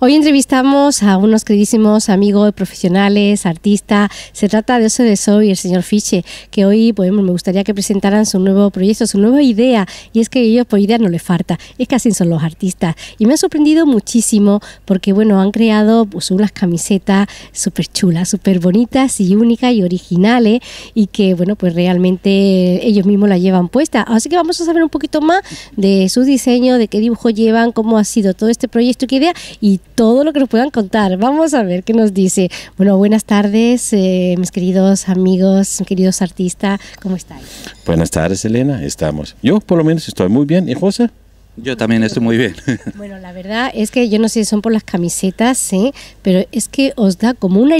Hoy entrevistamos a unos queridísimos amigos, profesionales, artistas. Se trata de Oso de Soy y el señor Fiche, que hoy pues, me gustaría que presentaran su nuevo proyecto, su nueva idea. Y es que ellos por idea no les falta, es que así son los artistas. Y me ha sorprendido muchísimo porque bueno, han creado pues, unas camisetas súper chulas, súper bonitas y únicas y originales y que bueno, pues realmente ellos mismos la llevan puesta. Así que vamos a saber un poquito más de su diseño, de qué dibujo llevan, cómo ha sido todo este proyecto, qué idea y y todo lo que nos puedan contar. Vamos a ver qué nos dice. Bueno, buenas tardes, eh, mis queridos amigos, queridos artistas, ¿cómo estáis? Buenas tardes, Elena, estamos. Yo por lo menos estoy muy bien, ¿y José? Yo también estoy muy bien. Bueno, la verdad es que yo no sé si son por las camisetas, ¿eh? pero es que os da como una,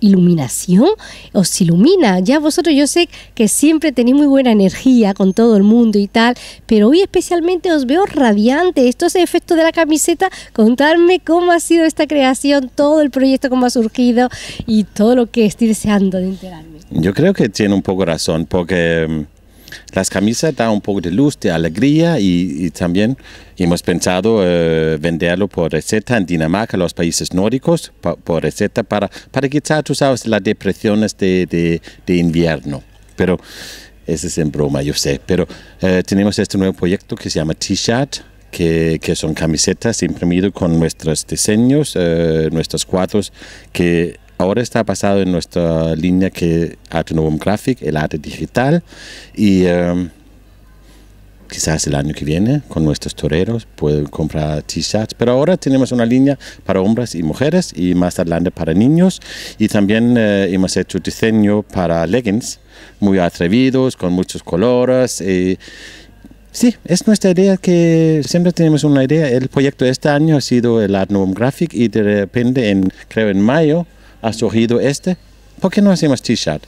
iluminación, os ilumina. Ya vosotros yo sé que siempre tenéis muy buena energía con todo el mundo y tal, pero hoy especialmente os veo radiante. Esto es el efecto de la camiseta. Contarme cómo ha sido esta creación, todo el proyecto, cómo ha surgido y todo lo que estoy deseando de enterarme. Yo creo que tiene un poco razón, porque mm, las camisas dan un poco de luz, de alegría y, también hemos pensado eh, venderlo por receta en Dinamarca, los países nórdicos, por receta para, para quitar, tú sabes, las depresiones de, invierno. Pero eso es en broma, yo sé. Pero eh, tenemos este nuevo proyecto que se llama T-Shirt, que, son camisetas imprimidas con nuestros diseños, eh, nuestros cuadros, que ahora está basado en nuestra línea que Art Novum Graphic, el arte digital, y em, quizás el año que viene con nuestros toreros pueden comprar t-shirts, pero ahora tenemos una línea para hombres y mujeres y más adelante para niños y también eh, hemos hecho diseño para leggings muy atrevidos, con muchos colores. Sí, es nuestra idea que siempre tenemos una idea. El proyecto de este año ha sido el Art Novum Graphic y de repente, en, creo en mayo, ha surgido este? ¿Por qué no hacemos t-shirt?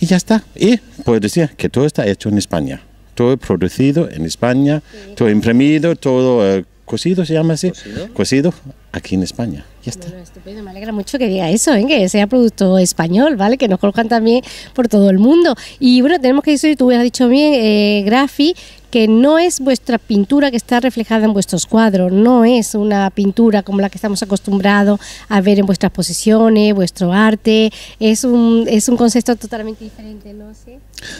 Y ya está. Y puedo decir que todo está hecho en España. Todo producido en España, todo imprimido, todo cosido, eh, cocido, se llama así. ¿Cocido? aquí en España. Ya está. Bueno, estupendo. Me alegra mucho que diga eso, ¿eh? que sea producto español, ¿vale? Que nos colocan también por todo el mundo. Y bueno, tenemos que decir, tú has dicho bien, eh, Grafi, que no es vuestra pintura que está reflejada en vuestros cuadros, no es una pintura como la que estamos acostumbrados a ver en vuestras posiciones, vuestro arte, es un, es un concepto totalmente diferente, ¿no? ¿Sí?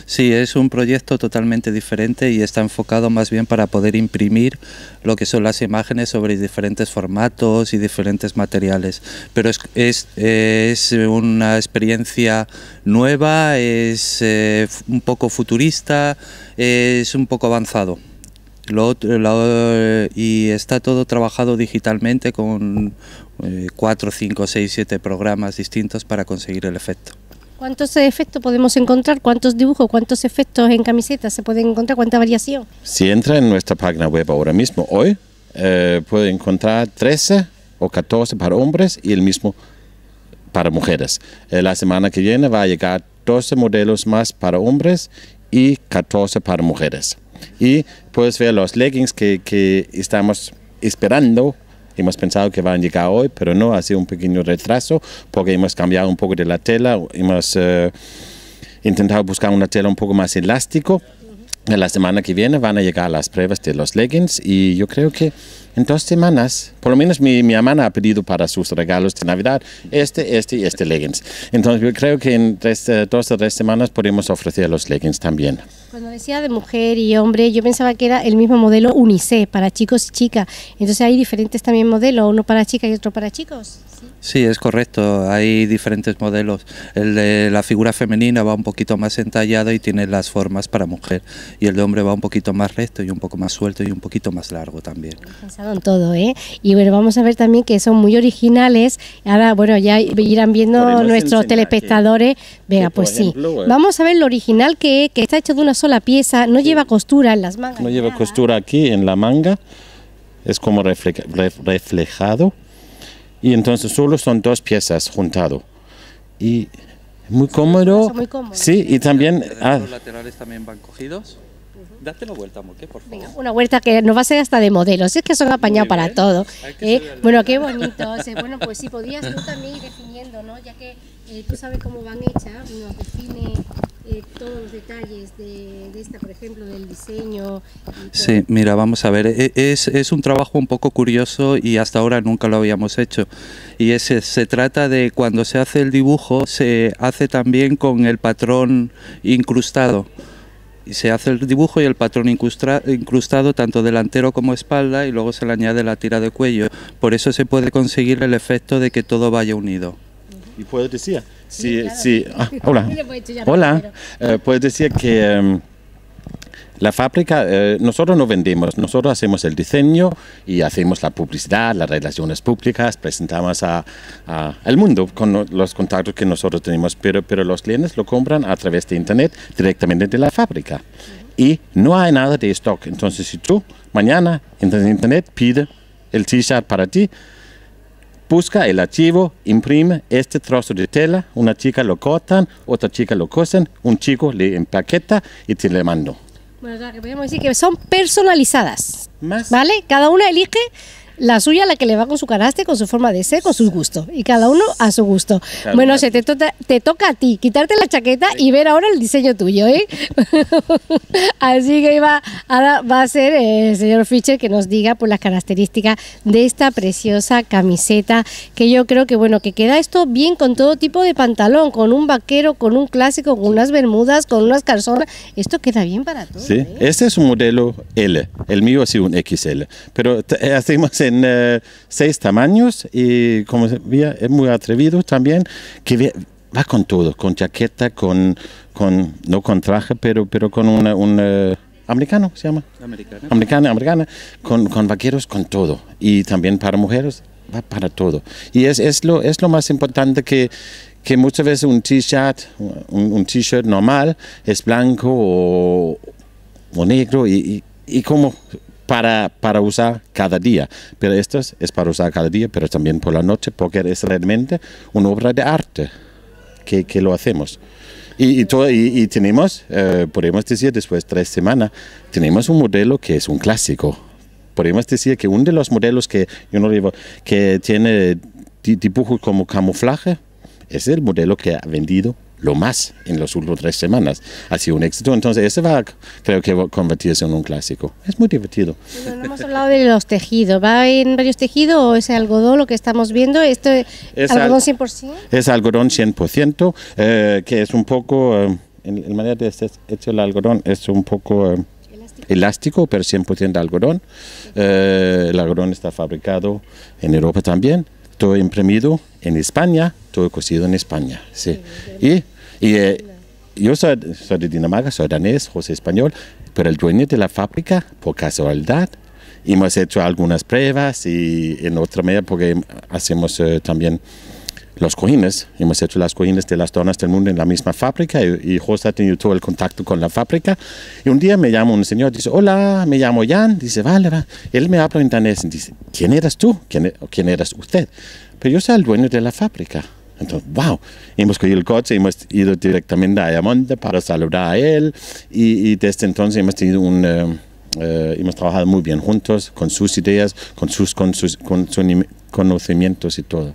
sí, es un proyecto totalmente diferente y está enfocado más bien para poder imprimir lo que son las imágenes sobre diferentes formatos y diferentes materiales, pero es, es, eh, es una experiencia nueva, es eh, un poco futurista, es un poco y está todo trabajado digitalmente con 4, 5, 6, 7 programas distintos para conseguir el efecto. ¿Cuántos efectos podemos encontrar? ¿Cuántos dibujos? ¿Cuántos efectos en camisetas se pueden encontrar? ¿Cuánta variación? Si entra en nuestra página web ahora mismo, hoy, eh, puede encontrar 13 o 14 para hombres y el mismo para mujeres. Eh, la semana que viene va a llegar 12 modelos más para hombres y 14 para mujeres. Y puedes ver los leggings que, que estamos esperando hemos pensado que van a llegar hoy, pero no, ha sido un pequeño retraso porque hemos cambiado un poco de la tela, hemos eh, intentado buscar una tela un poco más elástico la semana que viene van a llegar las pruebas de los leggings y yo creo que en dos semanas, por lo menos mi, mi hermana ha pedido para sus regalos de Navidad este, este y este leggings. Entonces yo creo que en eh, dos o tres semanas podemos ofrecer los leggings también. Cuando decía de mujer y hombre, yo pensaba que era el mismo modelo unisex para chicos y chicas. Entonces hay diferentes también modelos, uno para chicas y otro para chicos. Sí, es correcto. Hay diferentes modelos. El de la figura femenina va un poquito más entallado y tiene las formas para mujer. Y el de hombre va un poquito más recto y un poco más suelto y un poquito más largo también. Pensado todo, ¿eh? Y bueno, vamos a ver también que son muy originales. Ahora, bueno, ya irán viendo nuestros telespectadores. ¿eh? Venga, pues sí. Vamos a ver lo original que es, que está hecho de una sola pieza. No lleva costura en las mangas. No lleva ¿eh? costura aquí en la manga. Es como reflejado y entonces solo son dos piezas juntado. Y muy cómodo. Muy cómodo. Sí, y también... Ah, los laterales también van cogidos. Date una vuelta, Moque, por favor. Venga, una vuelta que nos va a ser hasta de modelos. Es que son apañados para todo. Eh, bueno, qué bonito. Eh. bueno, pues sí, podías tú también ir definiendo, ¿no? Ya que tú sabes cómo van hechas, nos define eh, todos los detalles de, esta, por ejemplo, del diseño. Sí, mira, vamos a ver, e, es, un trabajo un poco curioso y hasta ahora nunca lo habíamos hecho. Y se trata de cuando se hace el dibujo, se hace también con el patrón incrustado se hace el dibujo y el patrón incrustado tanto delantero como espalda y luego se le añade la tira de cuello. Por eso se puede conseguir el efecto de que todo vaya unido y puedes decir, sí, sí, ah, hola, hola, eh, puedes decir que em, la fábrica, eh, nosotros no vendemos, nosotros hacemos el diseño y hacemos la publicidad, las relaciones públicas, presentamos al a, mundo con los contactos que nosotros tenemos, pero, pero los clientes lo compran a través de Internet directamente de la fábrica. Y no hay nada de stock. Entonces, si tú mañana en Internet pide el t-shirt para ti, busca el archivo, imprime este trozo de tela, una chica lo corta, otra chica lo cosen, un chico le empaqueta y te le mando. Bueno, que podemos decir que son personalizadas, ¿vale? Cada una elige la suya la que le va con su carácter, con su forma de ser, con sus gustos. Y cada uno a su gusto. bueno, se te, tota, te, toca a ti quitarte la chaqueta y ver ahora el diseño tuyo, ¿eh? Así que iba, ahora va a ser eh, el señor Fischer que nos diga por las características de esta preciosa camiseta que yo creo que, bueno, que queda esto bien con todo tipo de pantalón, con un vaquero, con un clásico, con unas bermudas, con unas calzonas. Esto queda bien para todos. Sí, ¿eh? este es un modelo L. El mío ha sido un XL. Pero eh, hacemos en eh, seis tamaños y como se veía, es muy atrevido también, que va con todo, con chaqueta, con, con no con traje, pero, pero con un eh, americano se llama. Americana. Americana, americana, con, vaqueros, con todo. Y también para mujeres, va para todo. Y es, es, lo, es lo más importante que, que muchas veces un t-shirt, un, t-shirt normal es blanco o, o negro y, y, y como para, usar cada día. Pero esto es, para usar cada día, pero también por la noche, porque es realmente una obra de arte que, lo hacemos. Y, todo, y, tenemos, eh, podemos decir, después de tres semanas, tenemos un modelo que es un clásico. Podemos decir que uno de los modelos que yo no que tiene dibujos como camuflaje, es el modelo que ha vendido lo más en las últimas tres semanas. Ha sido un éxito, entonces este va, creo que va a convertirse en un clásico. Es muy divertido. no hemos hablado de los tejidos. ¿Va en varios tejidos o ese algodón lo que estamos viendo? ¿Esto es algodón 100%? Es algodón 100%, eh, que es un poco, eh, en, en, manera de ser este hecho el algodón, es un poco... Eh, elástico, pero 100% algodón. el algodón está fabricado en Europa también todo imprimido en España, todo cosido en España. Sí. Y, eh, yo soy, de Dinamarca, soy danés, José español, pero el dueño de la fábrica, por casualidad, hemos hecho algunas pruebas y en otra medida porque hacemos eh, también los cojines. Hemos hecho las cojines de las donas del mundo en la misma fábrica y, y José ha tenido todo el contacto con la fábrica. Y un día me llama un señor, dice, hola, me llamo Jan. Dice, vale, va. Él me habla en danés y dice, ¿quién eras tú? E-, ¿Quién, eras usted? Pero yo soy el dueño de la fábrica. Entonces, wow, hemos cogido el coche, hemos ido directamente a Ayamonte para saludar a él y, desde entonces hemos tenido un... Eh, eh, hemos trabajado muy bien juntos, con sus ideas, con sus, con sus conocimientos y todo.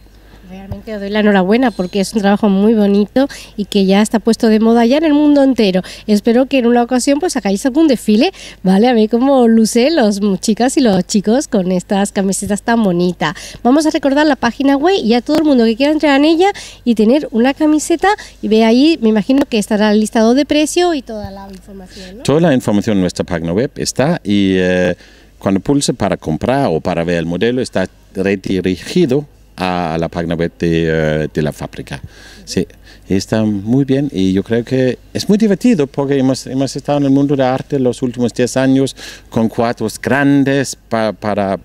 Realmente os doy la enhorabuena porque es un trabajo muy bonito y que ya está puesto de moda ya en el mundo entero. Espero que en una ocasión pues sacáis algún desfile, ¿vale? A ver cómo luce los chicas y los chicos con estas camisetas tan bonitas. Vamos a recordar la página web y a todo el mundo que quiera entrar en ella y tener una camiseta y ve ahí, me imagino que estará el listado de precio y toda la información. Toda la información en nuestra página web está y eh, cuando pulse para comprar o para ver el modelo está redirigido a la página web eh, de, la fábrica. Sí, está muy bien y yo creo que es muy divertido porque hemos, hemos estado en el mundo de arte los últimos 10 años con cuadros grandes para, para,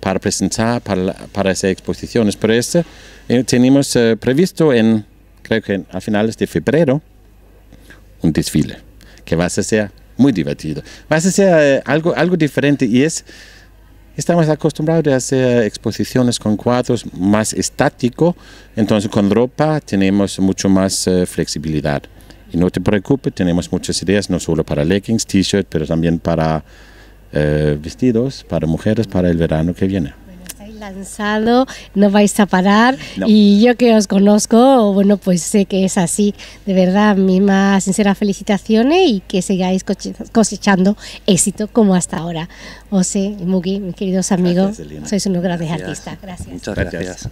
para, presentar, para, para hacer exposiciones, pero este eh, tenemos eh, previsto en, creo que a finales de febrero, un desfile que va a ser muy divertido. Va a ser algo, algo diferente y es Estamos acostumbrados a hacer exposiciones con cuadros más estático, entonces con ropa tenemos mucho más eh, flexibilidad. Y no te preocupes, tenemos muchas ideas, no solo para leggings, t-shirts, pero también para eh, vestidos, para mujeres, para el verano que viene cansado no vais a parar. Y yo que os conozco, bueno, pues sé que es así. De verdad, mis más sinceras felicitaciones y que sigáis cosechando éxito como hasta ahora. José y Mugi, mis queridos amigos, sois unos grandes artistas. Gracias. Muchas gracias.